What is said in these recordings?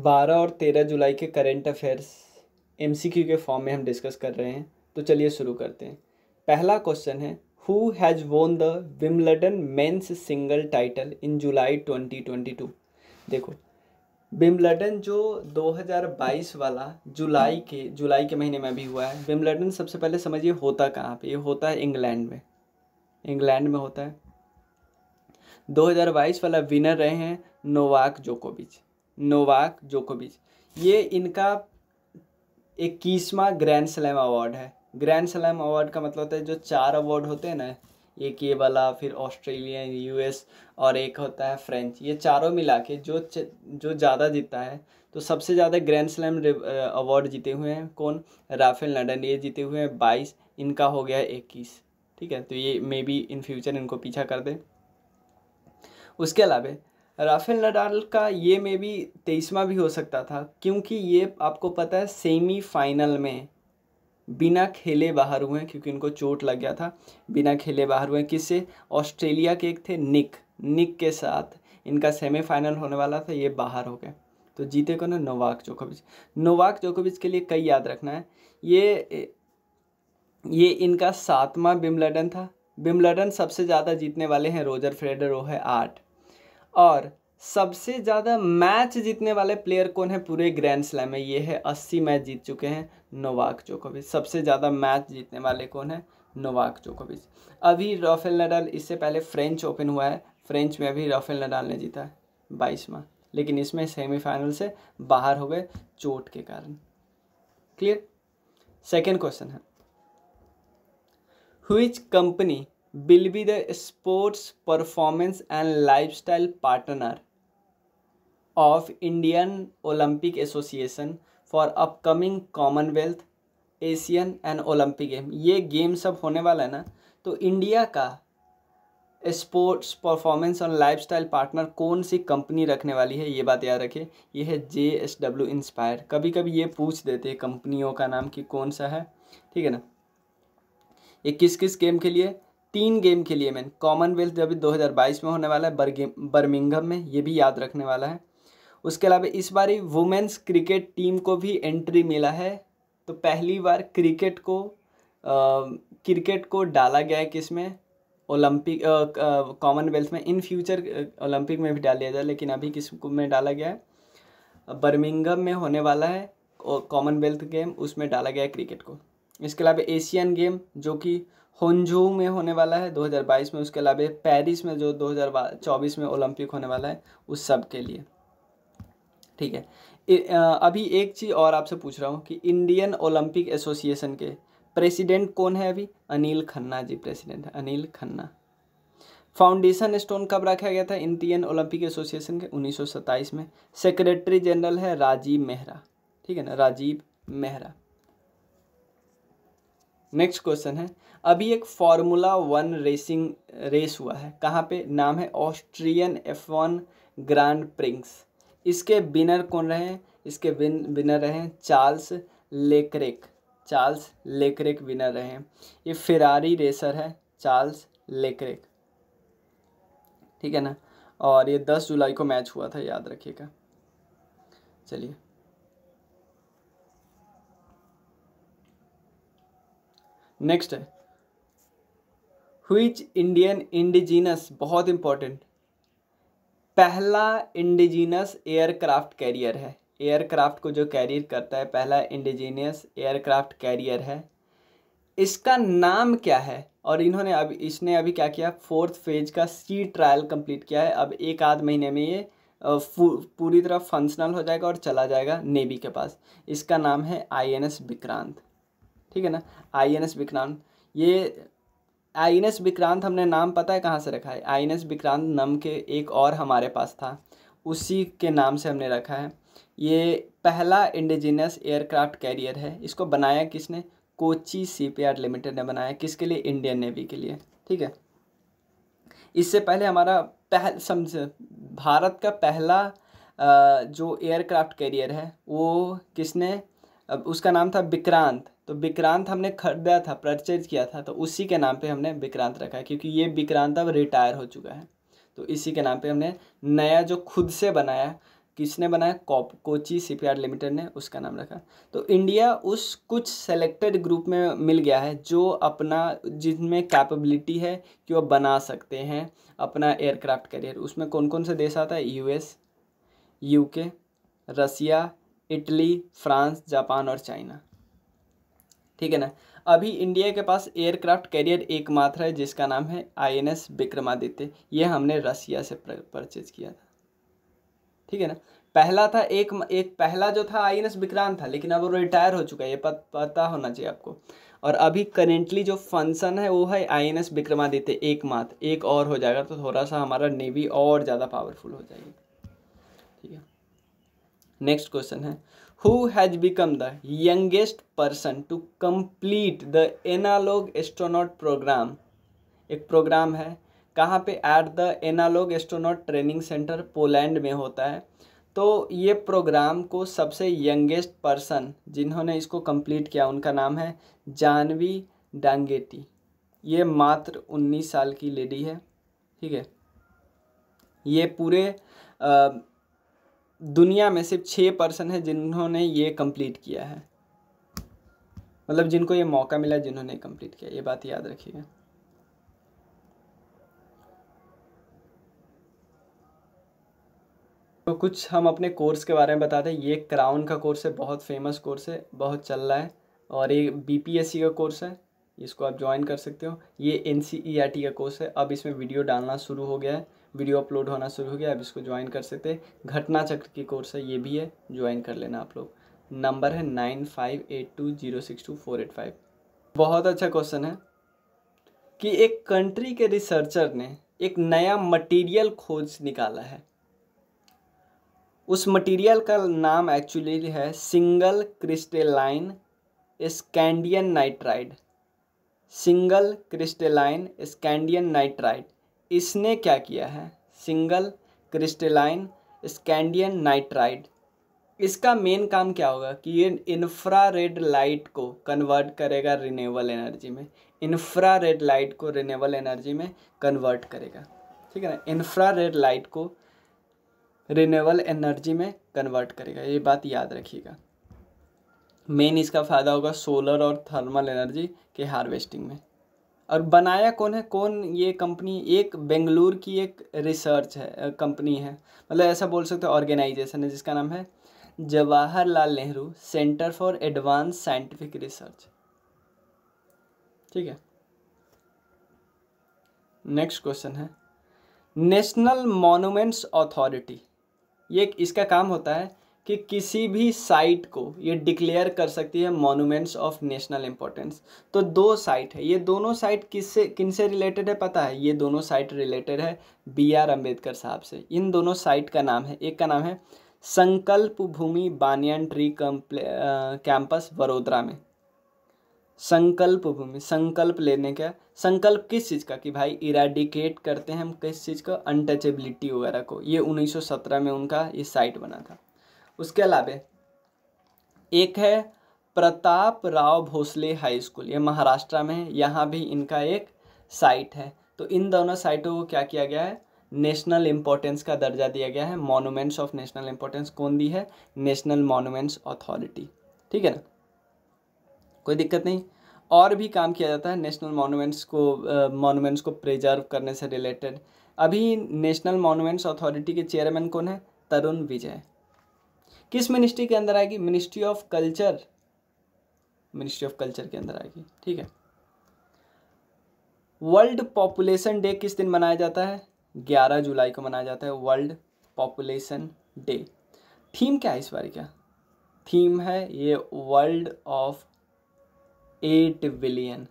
बारह और तेरह जुलाई के करेंट अफेयर्स एम के फॉर्म में हम डिस्कस कर रहे हैं तो चलिए शुरू करते हैं पहला क्वेश्चन है who has won the Wimbledon men's singles title in July 2022 देखो विमलडन जो 2022 वाला जुलाई के जुलाई के महीने में भी हुआ है विमलडन सबसे पहले समझिए होता कहाँ पे ये होता है इंग्लैंड में इंग्लैंड में होता है 2022 वाला विनर रहे हैं नोवाक जोकोविच नोवाक जोकोविच ये इनका इक्कीसवा ग्रैंड स्लैम अवार्ड है ग्रैंड स्लैम अवार्ड का मतलब होता है जो चार अवार्ड होते हैं ना एक ये वाला फिर ऑस्ट्रेलियन यूएस और एक होता है फ्रेंच ये चारों मिला के जो जो ज़्यादा जीता है तो सबसे ज़्यादा ग्रैंड स्लैम अवार्ड जीते हुए हैं कौन राफेल नडन ये जीते हुए हैं बाईस इनका हो गया इक्कीस ठीक है तो ये मे बी इन फ्यूचर इनको पीछा कर दें उसके अलावा राफेल नडाल का ये मे भी तेईसवा भी हो सकता था क्योंकि ये आपको पता है सेमीफाइनल में बिना खेले बाहर हुए हैं क्योंकि उनको चोट लग गया था बिना खेले बाहर हुए किससे ऑस्ट्रेलिया के एक थे निक निक के साथ इनका सेमीफाइनल होने वाला था ये बाहर हो गए तो जीते कौन ना नोवाक जोकोविच नोवाक जोकोविच के लिए कई याद रखना है ये ये इनका सातवां बिमलडन था बिमलडन सबसे ज़्यादा जीतने वाले हैं रोजर फ्रेडर वो है आठ और सबसे ज़्यादा मैच जीतने वाले प्लेयर कौन है पूरे ग्रैंड स्लैम में ये है अस्सी मैच जीत चुके हैं नोवाक जोकोविच सबसे ज़्यादा मैच जीतने वाले कौन है नोवाक जोकोविच अभी राफेल नडाल इससे पहले फ्रेंच ओपन हुआ है फ्रेंच में अभी राफेल नडाल ने जीता है बाईसवा लेकिन इसमें सेमीफाइनल से बाहर हो गए चोट के कारण क्लियर सेकेंड क्वेश्चन है हुई company will be the sports performance and lifestyle partner of Indian Olympic Association for upcoming Commonwealth Asian and Olympic game ये गेम सब होने वाला है ना तो इंडिया का स्पोर्ट्स परफॉर्मेंस और लाइफस्टाइल पार्टनर कौन सी कंपनी रखने वाली है ये बात याद रखें ये है जे एस डब्ल्यू इंस्पायर कभी कभी ये पूछ देते हैं कंपनियों का नाम कि कौन सा है ठीक है ना ये किस किस गेम के लिए तीन गेम के लिए मैंने कॉमनवेल्थ अभी बाईस में होने वाला है बर्गे बर्मिंगम में ये भी याद रखने वाला है उसके अलावा इस बार ही वुमेन्स क्रिकेट टीम को भी एंट्री मिला है तो पहली बार क्रिकेट को आ, क्रिकेट को डाला गया है किसमें ओलंपिक कॉमनवेल्थ में इन फ्यूचर ओलंपिक में भी डाल दिया जाए लेकिन अभी किस में डाला गया है बर्मिंगम में होने वाला है कॉमनवेल्थ गेम उसमें डाला गया है क्रिकेट को इसके अलावा एशियन गेम जो कि होंजू में होने वाला है 2022 में उसके अलावा पेरिस में जो 2024 में ओलंपिक होने वाला है उस सब के लिए ठीक है अभी एक चीज़ और आपसे पूछ रहा हूँ कि इंडियन ओलंपिक एसोसिएशन के प्रेसिडेंट कौन है अभी अनिल खन्ना जी प्रेसिडेंट है अनिल खन्ना फाउंडेशन स्टोन कब रखा गया था इंडियन ओलंपिक एसोसिएशन के उन्नीस में सेक्रेटरी जनरल है राजीव मेहरा ठीक है ना राजीव मेहरा नेक्स्ट क्वेश्चन है अभी एक फार्मूला वन रेसिंग रेस हुआ है कहाँ पे नाम है Austrian F one grand prix इसके विनर कौन रहे हैं इसके विन विनर रहे हैं Charles Leclerc Charles Leclerc winner रहे हैं ये फिरारी रेसर है चार्ल्स लेकरेक ठीक है ना और ये दस जुलाई को मैच हुआ था याद रखिएगा चलिए नेक्स्ट है हुइच इंडियन इंडिजीनस बहुत इंपॉर्टेंट पहला इंडिजीनस एयरक्राफ्ट कैरियर है एयरक्राफ्ट को जो कैरियर करता है पहला इंडिजीनियस एयरक्राफ्ट कैरियर है इसका नाम क्या है और इन्होंने अब इसने अभी क्या किया फोर्थ फेज का सी ट्रायल कंप्लीट किया है अब एक आध महीने में ये पूरी तरह फंक्शनल हो जाएगा और चला जाएगा नेवी के पास इसका नाम है आईएनएस विक्रांत ठीक है ना आई एन एस विक्रांत ये आई एन एस विक्रांत हमने नाम पता है कहाँ से रखा है आई एन एस विक्रांत नम के एक और हमारे पास था उसी के नाम से हमने रखा है ये पहला इंडिजिनस एयरक्राफ्ट कैरियर है इसको बनाया किसने कोची आर लिमिटेड ने बनाया किसके लिए इंडियन नेवी के लिए ठीक है इससे पहले हमारा पहल समझ भारत का पहला जो एयरक्राफ्ट कैरियर है वो किसने उसका नाम था विक्रांत तो विक्रांत हमने खरीदा था परचेज किया था तो उसी के नाम पे हमने विक्रांत रखा है क्योंकि ये विक्रांत अब रिटायर हो चुका है तो इसी के नाम पे हमने नया जो खुद से बनाया किसने बनाया कॉप कोची सी लिमिटेड ने उसका नाम रखा तो इंडिया उस कुछ सेलेक्टेड ग्रुप में मिल गया है जो अपना जिनमें कैपेबिलिटी है कि वह बना सकते हैं अपना एयरक्राफ्ट करियर उसमें कौन कौन से देश आता है U S Russia Italy France Japan और चाइना ठीक है ना अभी इंडिया के पास एयरक्राफ्ट कैरियर एकमात्र है जिसका नाम है आईएनएस विक्रमादित्य ये हमने रसिया से परचेज किया था ठीक है ना पहला था एक एक पहला जो था आई विक्रांत था लेकिन अब वो रिटायर हो चुका है ये पत, पता होना चाहिए आपको और अभी करेंटली जो फंक्शन है वो है आई एन एस विक्रमादित्य एक मात्र एक और हो जाएगा तो थोड़ा सा हमारा नेवी और ज़्यादा पावरफुल हो जाएगी ठीक है नेक्स्ट क्वेश्चन है who has become the youngest person to complete the analog astronaut programme एक प्रोग्राम है कहाँ पे at the analog astronaut training centre Poland में होता है तो ये प्रोग्राम को सबसे यंगेस्ट पर्सन जिन्होंने इसको कंप्लीट किया उनका नाम है जानवी डांगेटी ये मात्र उन्नीस साल की लेडी है ठीक है ये पूरे दुनिया में सिर्फ छः पर्सन है जिन्होंने ये कंप्लीट किया है मतलब जिनको ये मौका मिला जिन्होंने कंप्लीट किया ये बात याद रखिएगा तो कुछ हम अपने कोर्स के बारे में बताते हैं ये क्राउन का कोर्स है बहुत फेमस कोर्स है बहुत चल रहा है और ये बीपीएससी का कोर्स है इसको आप ज्वाइन कर सकते हो ये एन e का कोर्स है अब इसमें वीडियो डालना शुरू हो गया है वीडियो अपलोड होना शुरू हो गया अब इसको ज्वाइन कर सकते हैं घटना चक्र की कोर्स है ये भी है ज्वाइन कर लेना आप लोग नंबर है nine five eight two zero six two four eight five बहुत अच्छा क्वेश्चन है कि एक कंट्री के रिसर्चर ने एक नया मटेरियल खोज निकाला है उस मटेरियल का नाम एक्चुअली है single crystalline scandium nitride single crystalline scandium nitride इसने क्या किया है सिंगल क्रिस्टलाइन स्कैंडियन नाइट्राइड इसका मेन काम क्या होगा कि ये इन्फ्रा रेड लाइट को कन्वर्ट करेगा रिन्यूएबल एनर्जी में इन्फ्रा रेड लाइट को रिन्यूएबल एनर्जी में कन्वर्ट करेगा ठीक है ना इन्फ्रा रेड लाइट को रिन्यूएबल एनर्जी में कन्वर्ट करेगा ये बात याद रखिएगा मेन इसका फ़ायदा होगा सोलर और थर्मल एनर्जी के हार्वेस्टिंग में और बनाया कौन है कौन ये कंपनी एक बेंगलुरु की एक रिसर्च है कंपनी है मतलब ऐसा बोल सकते हो ऑर्गेनाइजेशन है जिसका नाम है Jawaharlal Nehru centre for advance scientific research ठीक है नेक्स्ट क्वेश्चन है नेशनल मॉन्यूमेंट्स अथॉरिटी ये इसका काम होता है कि किसी भी साइट को ये डिक्लेयर कर सकती है मोनूमेंट्स ऑफ नेशनल इम्पोर्टेंस तो दो साइट है ये दोनों साइट किससे किन से रिलेटेड है पता है ये दोनों साइट रिलेटेड है बी आर अम्बेडकर साहब से इन दोनों साइट का नाम है एक का नाम है Sankalp Bhoomi banyan tree campus Vadodara में संकल्प भूमि संकल्प लेने का संकल्प किस चीज़ का कि भाई इराडिकेट करते हैं हम किस चीज़ का अनटचेबिलिटी वगैरह को ये 1917 में उनका ये साइट बना था उसके अलावा एक है प्रताप राव भोसले हाई स्कूल ये महाराष्ट्र में है यहाँ भी इनका एक साइट है तो इन दोनों साइटों को क्या किया गया है नेशनल इम्पोर्टेंस का दर्जा दिया गया है मॉन्यूमेंट्स ऑफ नेशनल इम्पोर्टेंस कौन दी है नेशनल मॉन्यूमेंट्स अथॉरिटी ठीक है ना कोई दिक्कत नहीं और भी काम किया जाता है नेशनल मॉन्यूमेंट्स को मॉन्यूमेंट्स uh, को प्रिजर्व करने से रिलेटेड अभी नेशनल मॉन्यूमेंट्स अथॉरिटी के चेयरमैन कौन है तरुण विजय किस मिनिस्ट्री के अंदर आएगी ministry of culture ministry of culture के अंदर आएगी ठीक है वर्ल्ड पॉपुलेशन डे किस दिन मनाया जाता है 11 जुलाई को मनाया जाता है वर्ल्ड पॉपुलेशन डे थीम क्या है इस बार क्या थीम है ये world of eight billion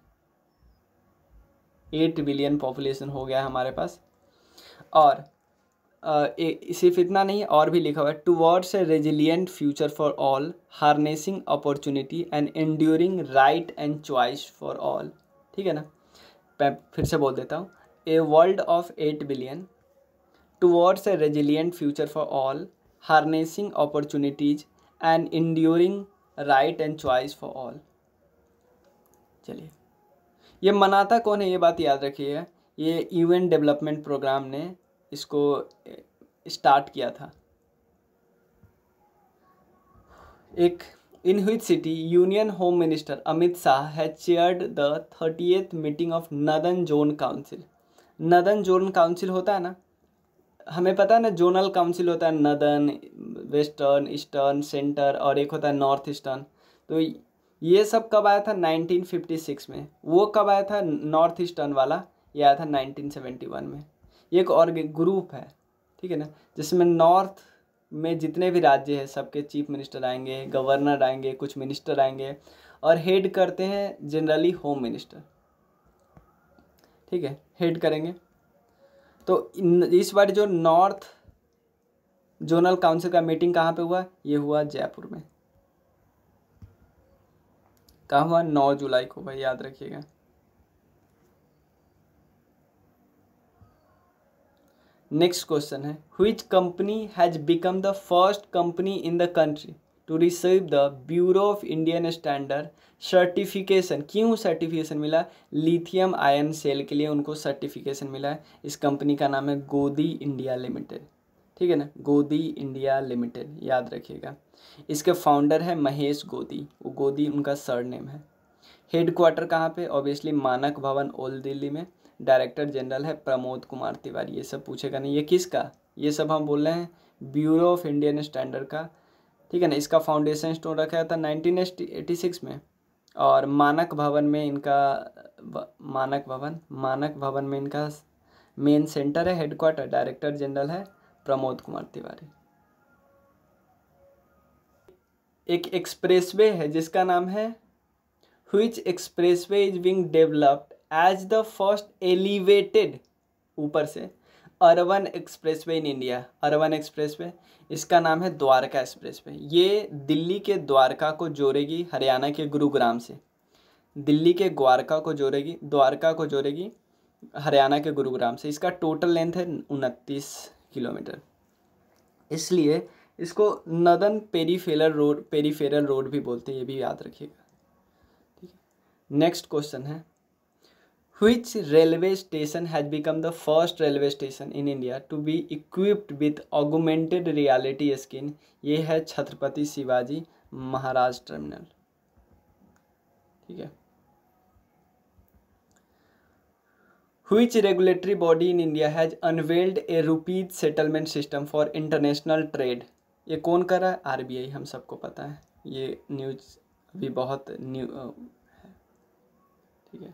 eight billion population हो गया हमारे पास और सिर्फ इतना नहीं और भी लिखा हुआ है towards a resilient future for all harnessing opportunity and enduring right and choice for all ठीक है ना मैं फिर से बोल देता हूँ a world of eight billion towards a resilient future for all harnessing opportunities and enduring right and choice for all चलिए ये मनाता कौन है ये बात याद रखिए ये यूएन डेवलपमेंट प्रोग्राम ने इसको स्टार्ट किया था एक in which city union home minister Amit Shah है chaired the thirty meeting of northern zone council northern zone council होता है ना हमें पता है ना जोनल काउंसिल होता है नदन वेस्टर्न ईस्टर्न सेंटर और एक होता है नॉर्थ ईस्टर्न तो ये सब कब आया था 1956 में वो कब आया था नॉर्थ ईस्टर्न वाला यह आया था 1971 में एक और ग्रुप है ठीक है ना जिसमें नॉर्थ में जितने भी राज्य हैं सबके चीफ मिनिस्टर आएंगे गवर्नर आएंगे कुछ मिनिस्टर आएंगे और हेड करते हैं जनरली होम मिनिस्टर ठीक है हेड करेंगे तो इस बार जो नॉर्थ जोनल काउंसिल का मीटिंग कहाँ पे हुआ ये हुआ जयपुर में कहाँ हुआ नौ जुलाई को भाई याद रखिएगा नेक्स्ट क्वेश्चन है which company has become the first company in the country to receive the bureau of Indian standard certification क्यों सर्टिफिकेशन मिला लिथियम आयन सेल के लिए उनको सर्टिफिकेशन मिला है इस कंपनी का नाम है गोदी इंडिया लिमिटेड ठीक है ना गोदी इंडिया लिमिटेड याद रखिएगा इसके फाउंडर है महेश गोदी वो गोदी उनका सर नेम है हेड क्वार्टर कहाँ पे ऑब्वियसली मानक भवन ओल्ड दिल्ली में डायरेक्टर जनरल है प्रमोद कुमार तिवारी ये सब पूछेगा नहीं ये किसका ये सब हम बोल रहे हैं ब्यूरो ऑफ इंडियन स्टैंडर्ड का ठीक है ना इसका फाउंडेशन स्टोन रखा था नाइनटीन एटी सिक्स में और मानक भवन में इनका मानक भवन मानक भवन में इनका मेन सेंटर है हेडक्वार्टर डायरेक्टर जनरल है प्रमोद कुमार तिवारी एक एक्सप्रेसवे है जिसका नाम है which expressway is being develop as the first elevated ऊपर से urban expressway in India urban expressway इसका नाम है द्वारका एक्सप्रेस वे ये दिल्ली के द्वारका को जोड़ेगी हरियाणा के गुरुग्राम से दिल्ली के ग्वारका को जोड़ेगी द्वारका को जोड़ेगी हरियाणा के गुरुग्राम से इसका टोटल लेंथ है उनतीस किलोमीटर इसलिए इसको northern peripheral road peripheral road भी बोलते हैं ये भी याद रखिएगा ठीक है नेक्स्ट क्वेश्चन है which railway station has become the first railway station in India to be equipped with augmented reality skin ये है छत्रपति शिवाजी महाराज टर्मिनल ठीक है which regulatory body in India has unveiled a rupees settlement system for international trade ये कौन कर रहा है RBI हम सबको पता है ये न्यूज अभी बहुत न्यू है ठीक है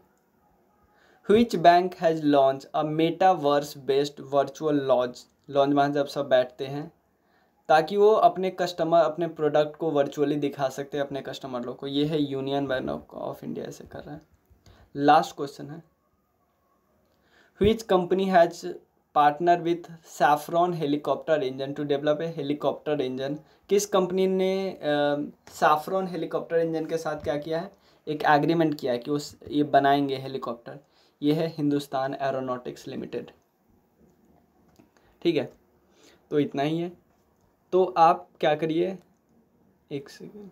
which bank has launch a metaverse based virtual lounge lounge वहाँ जब सब बैठते हैं ताकि वो अपने कस्टमर अपने प्रोडक्ट को वर्चुअली दिखा सकते हैं अपने कस्टमर लोग को ये है यूनियन बैंक ऑफ इंडिया से कर रहा है लास्ट क्वेश्चन है which company has partner with Safran helicopter engine to develop a helicopter engine किस कंपनी ने सैफ्रॉन हेलीकॉप्टर इंजन के साथ क्या किया है एक एग्रीमेंट किया है कि उस ये बनाएंगे हेलीकॉप्टर ये है हिंदुस्तान एरोनॉटिक्स लिमिटेड ठीक है तो इतना ही है तो आप क्या करिए एक सेकेंड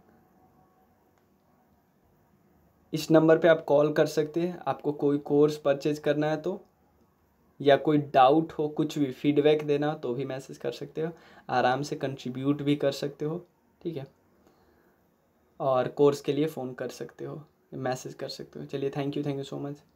इस नंबर पे आप कॉल कर सकते हैं आपको कोई कोर्स परचेज करना है तो या कोई डाउट हो कुछ भी फीडबैक देना हो तो भी मैसेज कर सकते हो आराम से कंट्रीब्यूट भी कर सकते हो ठीक है और कोर्स के लिए फ़ोन कर सकते हो मैसेज कर सकते हो चलिए thank you thank you so much